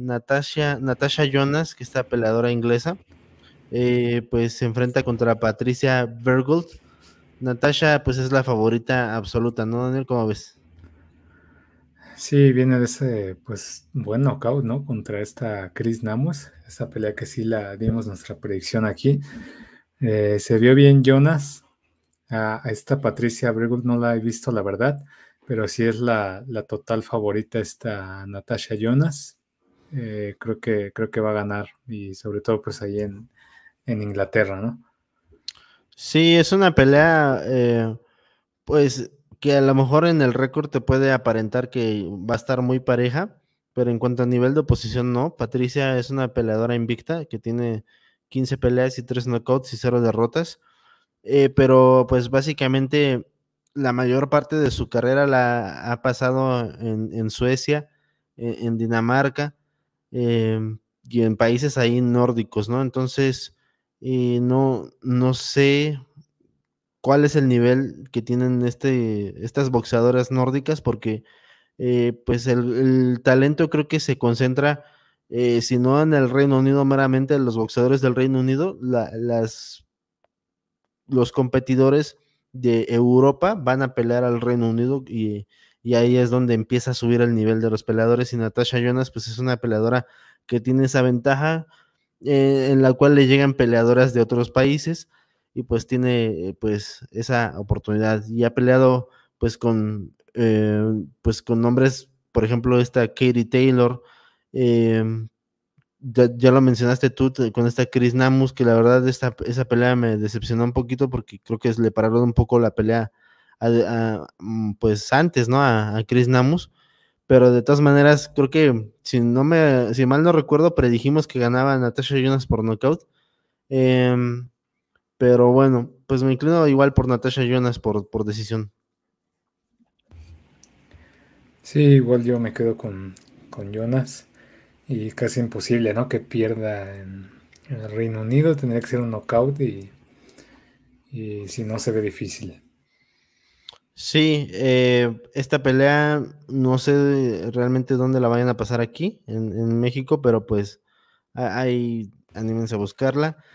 Natasha, Natasha Jonas, que está peladora inglesa, eh, pues se enfrenta contra Patricia Bergold. Natasha, pues es la favorita absoluta, ¿no, Daniel? ¿Cómo ves? Sí, viene de ese, pues, buen knockout, ¿no? Contra esta Chris Namus, esta pelea que sí la dimos nuestra predicción aquí. Eh, se vio bien Jonas, a, esta Patricia Bergold no la he visto, la verdad, pero sí es la, la total favorita esta Natasha Jonas. Eh, creo, que, creo que va a ganar y sobre todo pues ahí en, Inglaterra, ¿no? Sí, es una pelea eh, pues que a lo mejor en el récord te puede aparentar que va a estar muy pareja, pero en cuanto a nivel de oposición no. Patricia es una peleadora invicta que tiene 15 peleas y 3 knockouts y 0 derrotas, eh, pero pues básicamente la mayor parte de su carrera la ha pasado en, Suecia, en Dinamarca, Em, y en países ahí nórdicos, ¿no? Entonces, eh, no, no sé cuál es el nivel que tienen este, estas boxeadoras nórdicas, porque eh, pues el, talento creo que se concentra, eh, si no en el Reino Unido meramente, los boxeadores del Reino Unido, las, los competidores de Europa van a pelear al Reino Unido y y ahí es donde empieza a subir el nivel de los peleadores y Natasha Jonas pues es una peleadora que tiene esa ventaja eh, en la cual le llegan peleadoras de otros países y pues tiene eh, pues esa oportunidad y ha peleado pues con eh, pues con nombres por ejemplo esta Katie Taylor ya, lo mencionaste tú con esta Chris Namus que la verdad esa pelea me decepcionó un poquito porque creo que le pararon un poco la pelea Mm, pues antes, ¿no? A, Chris Namus. Pero de todas maneras, creo que si no me, si mal no recuerdo, predijimos que ganaba Natasha Jonas por nocaut. Em, pero bueno, pues me inclino igual por Natasha Jonas por, por decisión. Sí, igual yo me quedo con, Jonas. Y casi imposible, ¿no? Que pierda en, el Reino Unido. Tendría que ser un nocaut y, y si no, se ve difícil. Sí, eh, esta pelea no sé realmente dónde la vayan a pasar aquí en, en México, pero pues ahí anímense a buscarla.